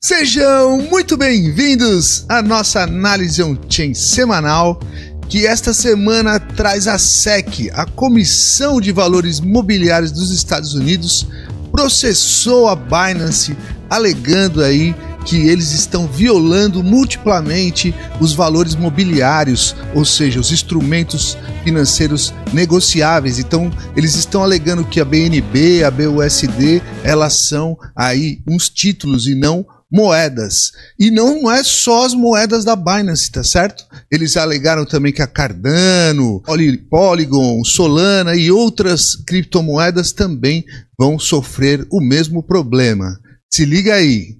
Sejam muito bem-vindos à nossa análise on-chain semanal, que esta semana traz a SEC, a Comissão de Valores Mobiliários dos Estados Unidos, processou a Binance alegando aí que eles estão violando multiplamente os valores mobiliários, ou seja, os instrumentos financeiros negociáveis. Então, eles estão alegando que a BNB, a BUSD, elas são aí uns títulos e não moedas. E não é só as moedas da Binance, tá certo? Eles alegaram também que a Cardano, Polygon, Solana e outras criptomoedas também vão sofrer o mesmo problema. Se liga aí.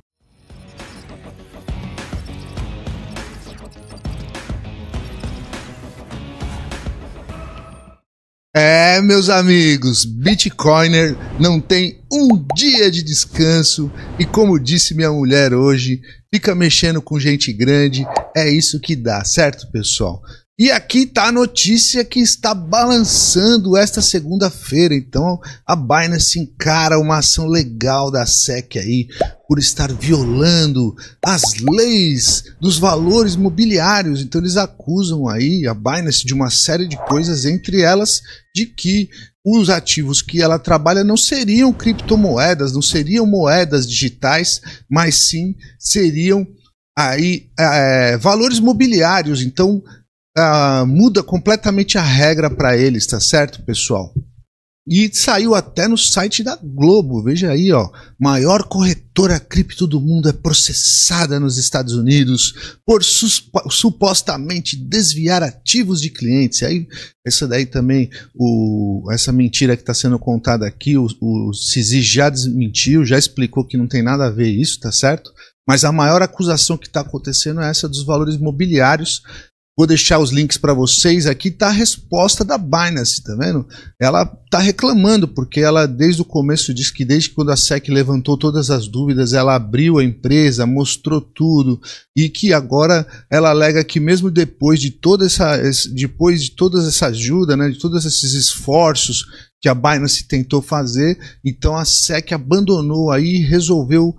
É, meus amigos, Bitcoiner não tem um dia de descanso e, como disse minha mulher hoje, fica mexendo com gente grande, é isso que dá, certo, pessoal? E aqui está a notícia que está balançando esta segunda-feira. Então, a Binance encara uma ação legal da SEC aí por estar violando as leis dos valores mobiliários. Então, eles acusam aí a Binance de uma série de coisas, entre elas de que os ativos que ela trabalha não seriam criptomoedas, não seriam moedas digitais, mas sim seriam aí é, valores mobiliários. Então, muda completamente a regra para eles, tá certo, pessoal? E saiu até no site da Globo, veja aí, ó. Maior corretora cripto do mundo é processada nos Estados Unidos por supostamente desviar ativos de clientes. E aí, essa daí também, o, essa mentira que está sendo contada aqui, o, o Cizi já desmentiu, já explicou que não tem nada a ver isso, tá certo? Mas a maior acusação que está acontecendo é essa dos valores imobiliários. Vou deixar os links para vocês aqui. Está a resposta da Binance, tá vendo? Ela está reclamando porque ela desde o começo disse que desde quando a SEC levantou todas as dúvidas, ela abriu a empresa, mostrou tudo e que agora ela alega que mesmo depois de toda essa depois de todas essa ajuda, né, de todos esses esforços que a Binance tentou fazer. Então a SEC abandonou aí e resolveu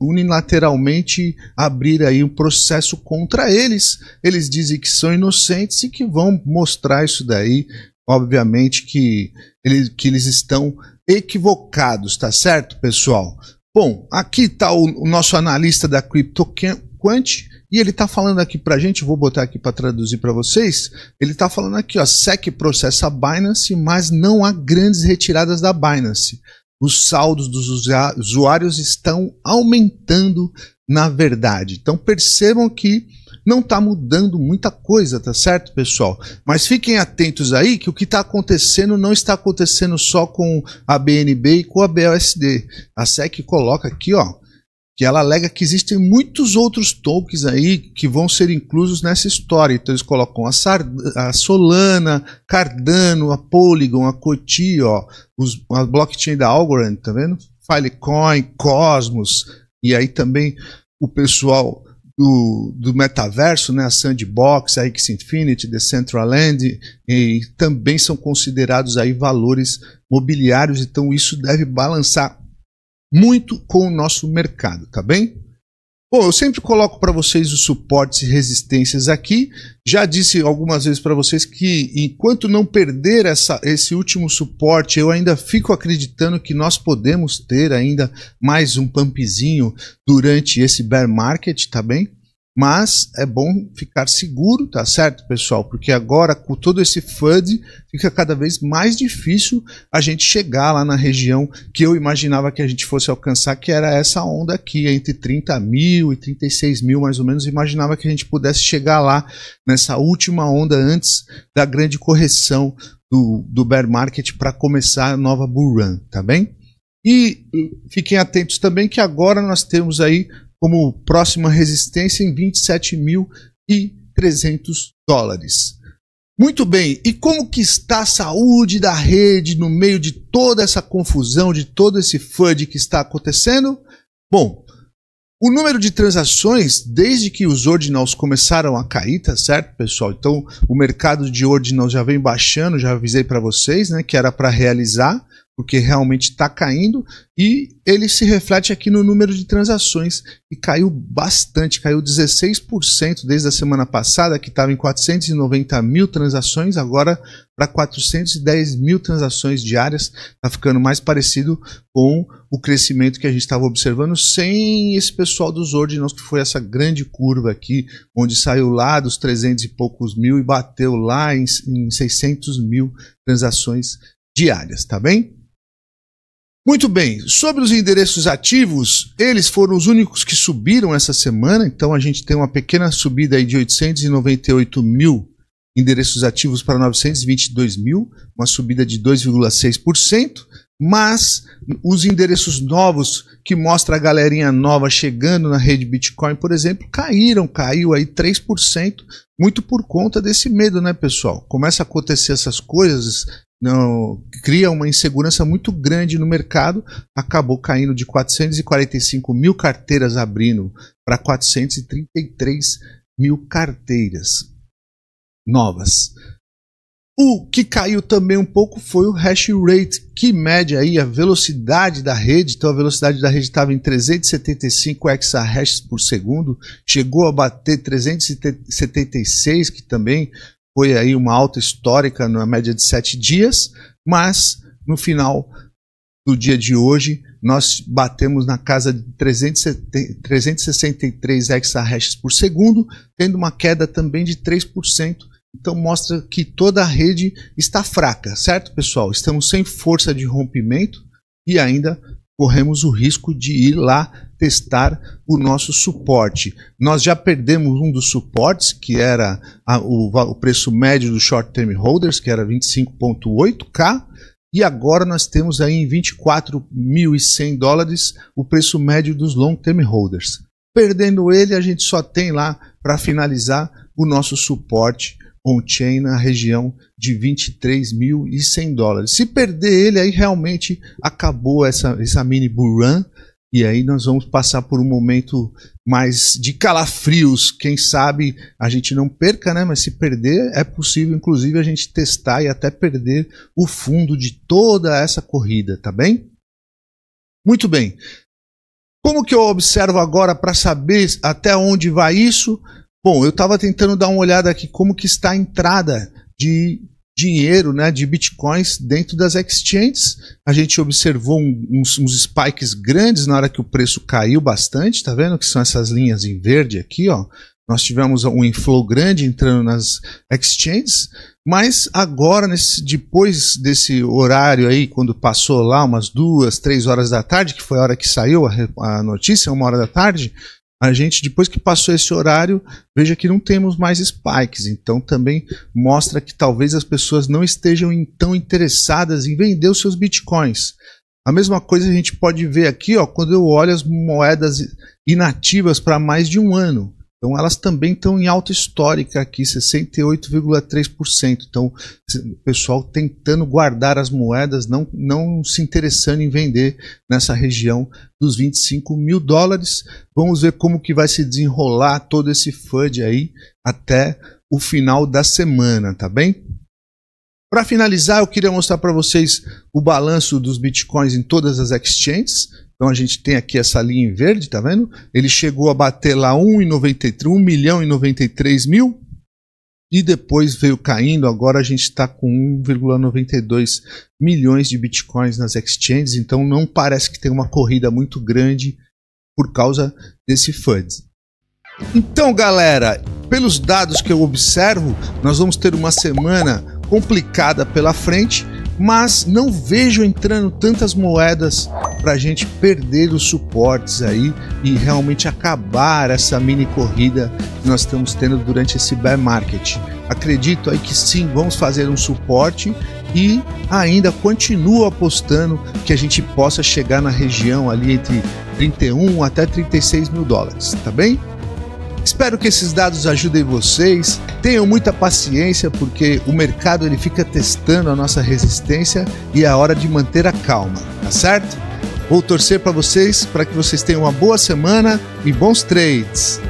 unilateralmente abrir aí um processo contra eles. Eles dizem que são inocentes e que vão mostrar isso daí. Obviamente que, eles que eles estão equivocados, tá certo, pessoal? Bom, aqui está o, o, nosso analista da CryptoCamp Quant, e ele está falando aqui para a gente, vou botar aqui para traduzir para vocês, ele está falando aqui, ó, SEC processa a Binance, mas não há grandes retiradas da Binance. Os saldos dos usuários estão aumentando na verdade. Então percebam que não está mudando muita coisa, tá certo, pessoal? Mas fiquem atentos aí que o que está acontecendo não está acontecendo só com a BNB e com a BLSD. A SEC coloca aqui, ó, que ela alega que existem muitos outros tokens aí que vão ser inclusos nessa história. Então eles colocam a, a Solana, Cardano, a Polygon, a Coti, ó, os, a blockchain da Algorand, tá vendo? Filecoin, Cosmos, e aí também o pessoal do, do metaverso, né, a Sandbox, a Xfinity, Land, e também são considerados aí valores mobiliários, então isso deve balançar muito com o nosso mercado, tá bem? Bom, eu sempre coloco para vocês os suportes e resistências aqui. Já disse algumas vezes para vocês que enquanto não perder essa, esse último suporte, eu ainda fico acreditando que nós podemos ter ainda mais um pumpzinho durante esse bear market, tá bem? Mas é bom ficar seguro, tá certo, pessoal? Porque agora, com todo esse FUD, fica cada vez mais difícil a gente chegar lá na região que eu imaginava que a gente fosse alcançar, que era essa onda aqui, entre 30 mil e 36 mil, mais ou menos. Imaginava que a gente pudesse chegar lá nessa última onda antes da grande correção do, do bear market para começar a nova bull run, tá bem? E fiquem atentos também que agora nós temos aí como próxima resistência em 27.300 dólares. Muito bem, e como que está a saúde da rede no meio de toda essa confusão, de todo esse FUD que está acontecendo? Bom, o número de transações, desde que os ordinals começaram a cair, tá certo, pessoal? Então, o mercado de ordinals já vem baixando, já avisei para vocês, né, que era para realizar porque realmente está caindo e ele se reflete aqui no número de transações e caiu bastante, caiu 16% desde a semana passada que estava em 490 mil transações, agora para 410 mil transações diárias, está ficando mais parecido com o crescimento que a gente estava observando sem esse pessoal dos ordinals que foi essa grande curva aqui, onde saiu lá dos 300 e poucos mil e bateu lá em, em 600 mil transações diárias, tá bem? Muito bem, sobre os endereços ativos, eles foram os únicos que subiram essa semana, então a gente tem uma pequena subida aí de 898 mil endereços ativos para 922 mil, uma subida de 2,6%, mas os endereços novos, que mostra a galerinha nova chegando na rede Bitcoin, por exemplo, caíram, caiu aí 3%, muito por conta desse medo, né, pessoal? Começa a acontecer essas coisas, não, cria uma insegurança muito grande no mercado, acabou caindo de 445 mil carteiras abrindo para 433 mil carteiras novas. O que caiu também um pouco foi o hash rate, que mede aí a velocidade da rede. Então a velocidade da rede estava em 375 exahashes por segundo, chegou a bater 376, que também foi aí uma alta histórica na média de sete dias, mas no final do dia de hoje nós batemos na casa de 363 exahashes por segundo, tendo uma queda também de 3%. Então mostra que toda a rede está fraca, certo, pessoal? Estamos sem força de rompimento e ainda corremos o risco de ir lá testar o nosso suporte. Nós já perdemos um dos suportes, que era a, o, o preço médio do short term holders, que era 25,8K, e agora nós temos aí em 24.100 dólares o preço médio dos long term holders. Perdendo ele, a gente só tem lá para finalizar o nosso suporte on-chain na região de 23.100 dólares. Se perder ele, aí realmente acabou essa, essa mini bull run e aí nós vamos passar por um momento mais de calafrios. Quem sabe a gente não perca, né? Mas se perder, é possível, inclusive, a gente testar e até perder o fundo de toda essa corrida, tá bem? Muito bem. Como que eu observo agora para saber até onde vai isso? Bom, eu estava tentando dar uma olhada aqui como que está a entrada de dinheiro né, de bitcoins dentro das exchanges. A gente observou um, uns, uns, spikes grandes na hora que o preço caiu bastante, tá vendo? Que são essas linhas em verde aqui, ó. Nós tivemos um inflow grande entrando nas exchanges, mas agora, nesse, depois desse horário aí, quando passou lá umas duas, três horas da tarde, que foi a hora que saiu a, a notícia, uma hora da tarde, a gente, depois que passou esse horário, veja que não temos mais spikes. Então também mostra que talvez as pessoas não estejam tão interessadas em vender os seus bitcoins. A mesma coisa a gente pode ver aqui ó, quando eu olho as moedas inativas para mais de um ano. Então elas também estão em alta histórica aqui, 68,3%. Então o pessoal tentando guardar as moedas, não, não se interessando em vender nessa região dos 25 mil dólares. Vamos ver como que vai se desenrolar todo esse FUD aí até o final da semana, tá bem? Para finalizar, eu queria mostrar para vocês o balanço dos bitcoins em todas as exchanges. Então a gente tem aqui essa linha em verde, tá vendo? Ele chegou a bater lá 1,93, 1 milhão e 93 mil e depois veio caindo. Agora a gente está com 1,92 milhões de bitcoins nas exchanges, então não parece que tem uma corrida muito grande por causa desse FUD. Então, galera, pelos dados que eu observo, nós vamos ter uma semana complicada pela frente mas não vejo entrando tantas moedas para a gente perder os suportes aí e realmente acabar essa mini corrida que nós estamos tendo durante esse bear market. Acredito aí que sim, vamos fazer um suporte e ainda continuo apostando que a gente possa chegar na região ali entre 31 até 36 mil dólares, tá bem? Espero que esses dados ajudem vocês. Tenham muita paciência porque o mercado ele fica testando a nossa resistência e é hora de manter a calma, tá certo? Vou torcer para vocês para que vocês tenham uma boa semana e bons trades.